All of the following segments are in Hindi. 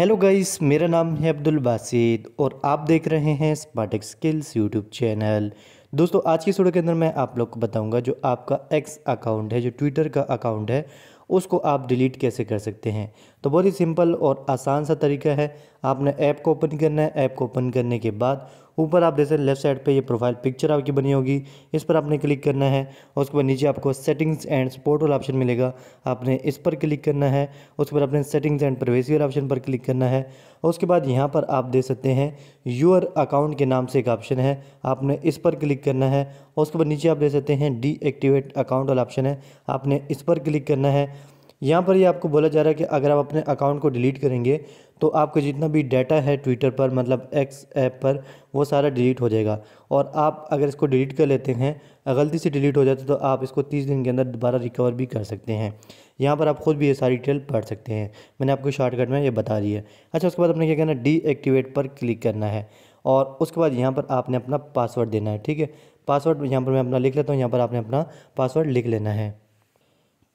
हेलो गाइस मेरा नाम है अब्दुल बासित और आप देख रहे हैं स्पार्टिक स्किल्स यूट्यूब चैनल दोस्तों आज की वीडियो के अंदर मैं आप लोग को बताऊंगा जो आपका एक्स अकाउंट है जो ट्विटर का अकाउंट है उसको आप डिलीट कैसे कर सकते हैं तो बहुत ही सिंपल और आसान सा तरीका है आपने ऐप को ओपन करना है ऐप को ओपन करने के बाद ऊपर आप देख हैं लेफ्ट साइड पे ये प्रोफाइल पिक्चर आपकी बनी होगी इस पर आपने क्लिक करना है और उसके बाद नीचे आपको सेटिंग्स एंड सपोर्ट वाला ऑप्शन मिलेगा आपने इस पर क्लिक करना है उसके बाद आपने सेटिंग्स एंड प्रवेसी वाला ऑप्शन पर क्लिक करना है और उसके बाद यहाँ पर आप देख सकते हैं यूर अकाउंट के नाम से एक ऑप्शन है आपने इस पर क्लिक करना है और उसके बाद नीचे आप देख सकते हैं डीएक्टिवेट अकाउंट वाला ऑप्शन है आपने इस पर क्लिक करना है यहाँ पर ये आपको बोला जा रहा है कि अगर आप अपने अकाउंट को डिलीट करेंगे तो आपका जितना भी डाटा है ट्विटर पर मतलब एक्स ऐप पर वो सारा डिलीट हो जाएगा और आप अगर इसको डिलीट कर लेते हैं गलती से डिलीट हो जाते है तो आप इसको तीस दिन के अंदर दोबारा रिकवर भी कर सकते हैं यहाँ पर आप खुद भी ये सारी डिटेल पढ़ सकते हैं मैंने आपको शॉर्टकट में ये बता दी है अच्छा उसके बाद आपने क्या कहना है डीएक्टिवेट पर क्लिक करना है और उसके बाद यहाँ पर आपने अपना पासवर्ड देना है ठीक है पासवर्ड यहाँ पर मैं अपना लिख लेता हूँ यहाँ पर आपने अपना पासवर्ड लिख लेना है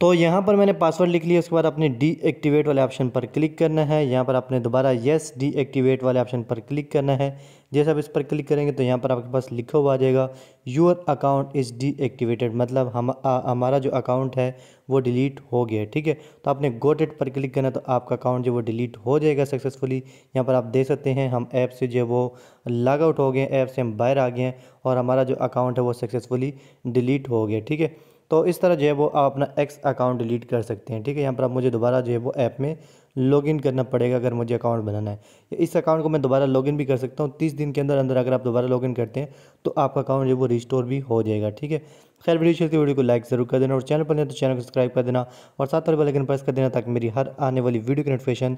तो यहाँ पर मैंने पासवर्ड लिख लिया उसके बाद अपने डीएक्टिवेट वाले ऑप्शन पर क्लिक करना है यहाँ पर आपने दोबारा येस डीएक्टिवेट वाले ऑप्शन पर क्लिक करना है जैसे आप इस पर क्लिक करेंगे तो यहाँ पर आपके पास लिखा हुआ आ जाएगा योर अकाउंट इज़ डीएक्टिवेटेड मतलब हम हमारा जो अकाउंट है वो डिलीट हो गया ठीक है तो आपने गोटेड पर क्लिक करना तो आपका अकाउंट जो वो डिलीट हो जाएगा सक्सेसफुली यहाँ पर आप देख सकते हैं हम ऐप से जो वो लॉग आउट हो गए ऐप से हम बाहर आ गए हैं और हमारा जो अकाउंट है वो सक्सेसफुली डिलीट हो गया ठीक है तो इस तरह जो है वो आप अपना एक्स अकाउंट डिलीट कर सकते हैं ठीक है यहाँ पर आप मुझे दोबारा जो है वो ऐप में लॉगिन करना पड़ेगा अगर मुझे अकाउंट बनाना है इस अकाउंट को मैं दोबारा लॉगिन भी कर सकता हूँ तीस दिन के अंदर अंदर अगर आप दोबारा लॉगिन करते हैं तो आपका अकाउंट जो है वो रिस्टोर भी हो जाएगा ठीक है खैर वीडियो चलती तो वीडियो को लाइक जरूर कर देना और चैनल पर नहीं तो चैनल को सब्सक्राइब कर देना और साथ ही प्रेस कर देना ताकि मेरी हर आने वाली वीडियो की नोटिफिकेशन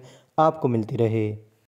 आपको मिलती रहे